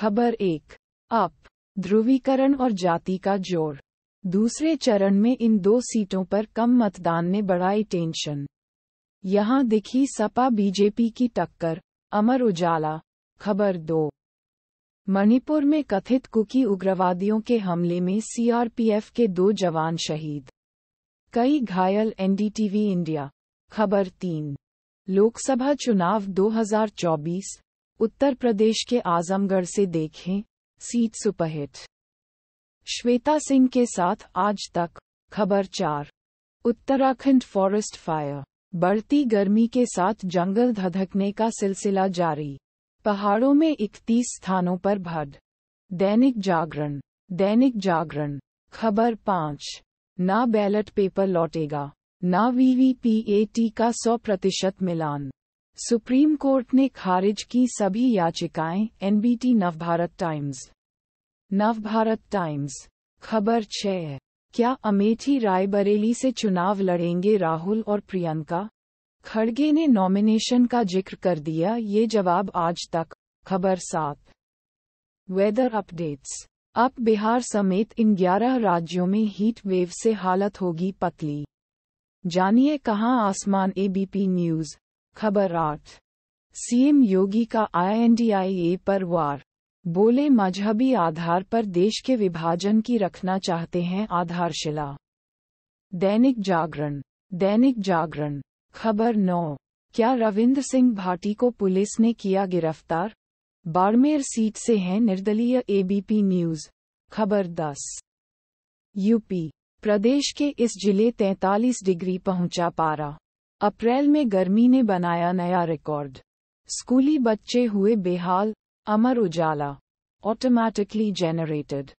खबर एक अप ध्रुवीकरण और जाति का जोर दूसरे चरण में इन दो सीटों पर कम मतदान ने बढ़ाई टेंशन यहां दिखी सपा बीजेपी की टक्कर अमर उजाला खबर दो मणिपुर में कथित कुकी उग्रवादियों के हमले में सीआरपीएफ के दो जवान शहीद कई घायल एनडीटीवी इंडिया खबर तीन लोकसभा चुनाव 2024 उत्तर प्रदेश के आजमगढ़ से देखें सीट सुपरहिट श्वेता सिंह के साथ आज तक खबर चार उत्तराखंड फॉरेस्ट फायर बढ़ती गर्मी के साथ जंगल धधकने का सिलसिला जारी पहाड़ों में इकतीस स्थानों पर भड दैनिक जागरण दैनिक जागरण खबर पाँच ना बैलेट पेपर लौटेगा ना वीवीपीएटी का 100 प्रतिशत मिलान सुप्रीम कोर्ट ने खारिज की सभी याचिकाएं NBT Navbharat Times Navbharat Times खबर छः क्या अमेठी रायबरेली से चुनाव लड़ेंगे राहुल और प्रियंका खड़गे ने नॉमिनेशन का जिक्र कर दिया ये जवाब आज तक खबर सात वेदर अपडेट्स अब बिहार समेत इन ग्यारह राज्यों में हीट वेव से हालत होगी पतली जानिए कहाँ आसमान एबीपी न्यूज खबर आठ सीएम योगी का आईएनडीआईए पर वार बोले मजहबी आधार पर देश के विभाजन की रखना चाहते हैं आधारशिला दैनिक जागरण दैनिक जागरण खबर नौ क्या रविंद्र सिंह भाटी को पुलिस ने किया गिरफ्तार बाड़मेर सीट से हैं निर्दलीय एबीपी न्यूज खबर दस यूपी प्रदेश के इस जिले 43 डिग्री पहुंचा पारा अप्रैल में गर्मी ने बनाया नया रिकॉर्ड स्कूली बच्चे हुए बेहाल अमर उजाला ऑटोमैटिकली जेनरेटेड